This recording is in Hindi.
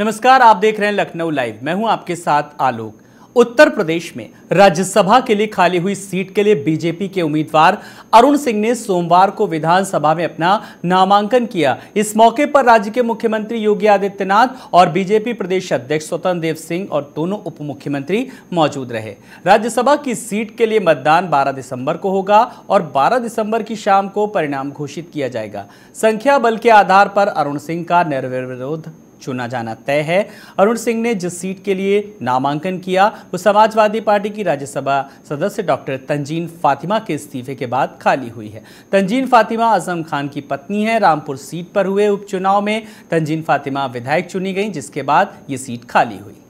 नमस्कार आप देख रहे हैं लखनऊ लाइव मैं हूं आपके साथ आलोक उत्तर प्रदेश में राज्यसभा के लिए खाली हुई सीट के लिए बीजेपी के उम्मीदवार अरुण सिंह ने सोमवार को विधानसभा में अपना नामांकन किया इस मौके पर राज्य के मुख्यमंत्री योगी आदित्यनाथ और बीजेपी प्रदेश अध्यक्ष स्वतंत्र देव सिंह और दोनों उप मुख्यमंत्री मौजूद रहे राज्यसभा की सीट के लिए मतदान 12 दिसंबर को होगा और 12 दिसंबर की शाम को परिणाम घोषित किया जाएगा संख्या बल के आधार पर अरुण सिंह का निर्विरोध चुना जाना तय है अरुण सिंह ने जिस सीट के लिए नामांकन किया वो समाजवादी पार्टी की राज्यसभा सदस्य डॉक्टर तंजीन फातिमा के इस्तीफे के बाद खाली हुई है तंजीन फातिमा आजम खान की पत्नी है रामपुर सीट पर हुए उपचुनाव में तंजीन फातिमा विधायक चुनी गई जिसके बाद ये सीट खाली हुई